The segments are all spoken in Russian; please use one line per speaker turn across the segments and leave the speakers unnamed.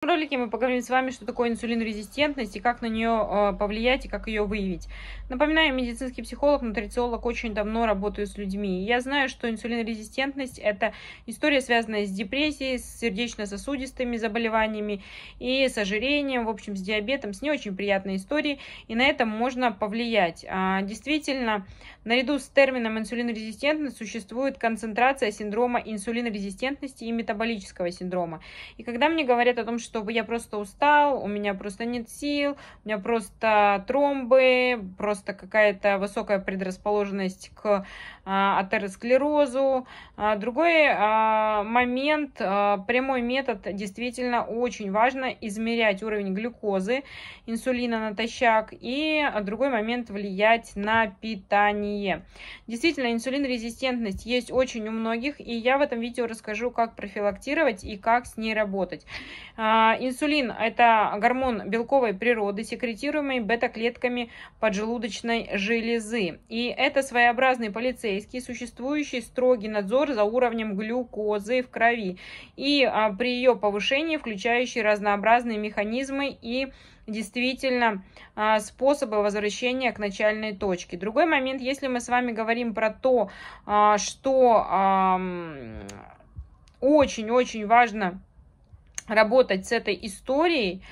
В этом ролике мы поговорим с вами, что такое инсулинорезистентность и как на нее э, повлиять и как ее выявить. Напоминаю, медицинский психолог, нутрициолог, очень давно работаю с людьми. Я знаю, что инсулинорезистентность – это история, связанная с депрессией, с сердечно-сосудистыми заболеваниями и с ожирением, в общем, с диабетом, с не очень приятной историей, и на это можно повлиять. А, действительно, наряду с термином инсулинорезистентность существует концентрация синдрома инсулинорезистентности и метаболического синдрома. И когда мне говорят о том, что чтобы я просто устал, у меня просто нет сил, у меня просто тромбы, просто какая-то высокая предрасположенность к а, атеросклерозу. А, другой а, момент, прямой метод действительно очень важно измерять уровень глюкозы, инсулина натощак и другой момент влиять на питание. Действительно, инсулинорезистентность есть очень у многих, и я в этом видео расскажу, как профилактировать и как с ней работать. А, инсулин – это гормон белковой природы, секретируемый бета-клетками поджелудочной железы. И это своеобразный полицейский, существующий строгий надзор за уровнем глюкозы в крови и а, при ее повышении, включающий разнообразные механизмы и действительно а, способы возвращения к начальной точке. Другой момент, если мы с вами говорим про то, что очень-очень важно работать с этой историей,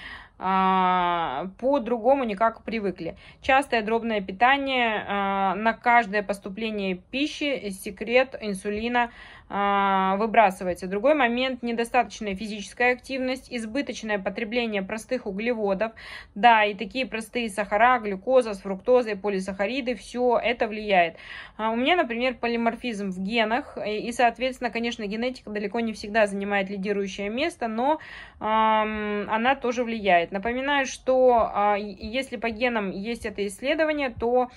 а, по-другому никак привыкли. Частое дробное питание а, на каждое поступление пищи, секрет инсулина – а, выбрасывается. Другой момент – недостаточная физическая активность, избыточное потребление простых углеводов. Да, и такие простые сахара, глюкоза с фруктозой, полисахариды – все это влияет. А у меня, например, полиморфизм в генах, и, соответственно, конечно, генетика далеко не всегда занимает лидирующее место, но эм, она тоже влияет. Напоминаю, что э, если по генам есть это исследование, то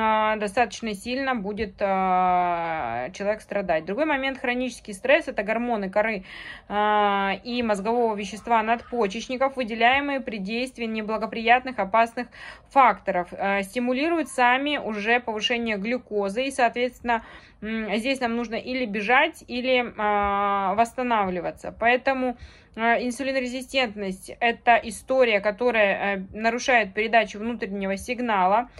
а, достаточно сильно будет а, человек страдать. Другой момент – хронический стресс. Это гормоны коры а, и мозгового вещества надпочечников, выделяемые при действии неблагоприятных опасных факторов. Стимулируют сами уже повышение глюкозы и, соответственно, здесь нам нужно или бежать, или восстанавливаться. Поэтому инсулинорезистентность – это история, которая э, нарушает передачу внутреннего сигнала.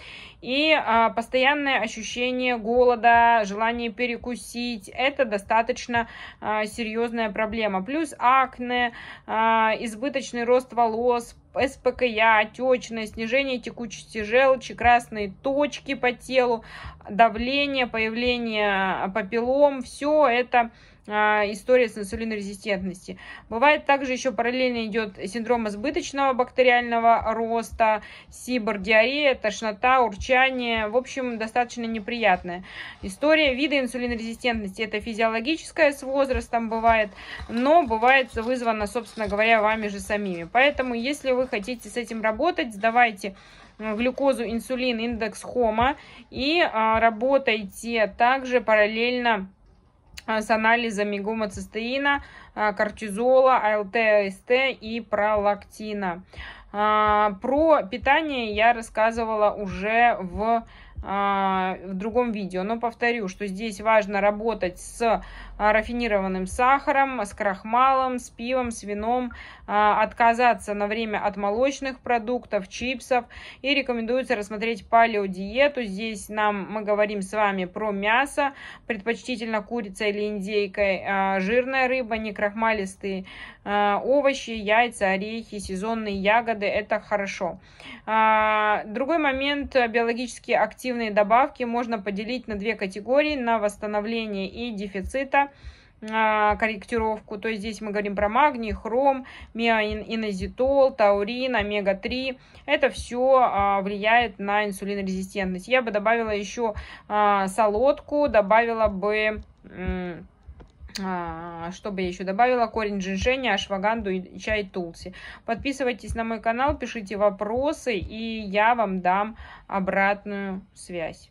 И а, постоянное ощущение голода, желание перекусить, это достаточно а, серьезная проблема. Плюс акне, а, избыточный рост волос, СПКЯ, отечное, снижение текучести желчи, красные точки по телу, давление, появление а, папиллом, все это а, история с инсулинорезистентности. Бывает также еще параллельно идет синдром избыточного бактериального роста, сибор, диарея, тошнота, урчание. В общем, достаточно неприятная история. Виды инсулинорезистентности это физиологическое с возрастом бывает, но бывает вызвано, собственно говоря, вами же самими. Поэтому, если вы вы хотите с этим работать, сдавайте э, глюкозу, инсулин, индекс хома и а, работайте также параллельно а, с анализами гомоцистеина, а, кортизола, АЛТ-АСТ и пролактина. Про питание я рассказывала уже в а, в другом видео. Но повторю, что здесь важно работать с а, рафинированным сахаром, с крахмалом, с пивом, с вином, а, отказаться на время от молочных продуктов, чипсов. И рекомендуется рассмотреть палеодиету. Здесь нам мы говорим с вами про мясо, предпочтительно курица или индейка, жирная рыба, не крахмалистые овощи, яйца, орехи, сезонные ягоды. Это хорошо. Другой момент, биологически активный спортивные добавки можно поделить на две категории, на восстановление и дефицита а, корректировку. То есть здесь мы говорим про магний, хром, миоинозитол, таурин, омега-3. Это все а, влияет на инсулинорезистентность. Я бы добавила еще а, солодку, добавила бы а, чтобы я еще добавила, корень женьшеня, ашваганду и чай тулси. Подписывайтесь на мой канал, пишите вопросы, и я вам дам обратную связь.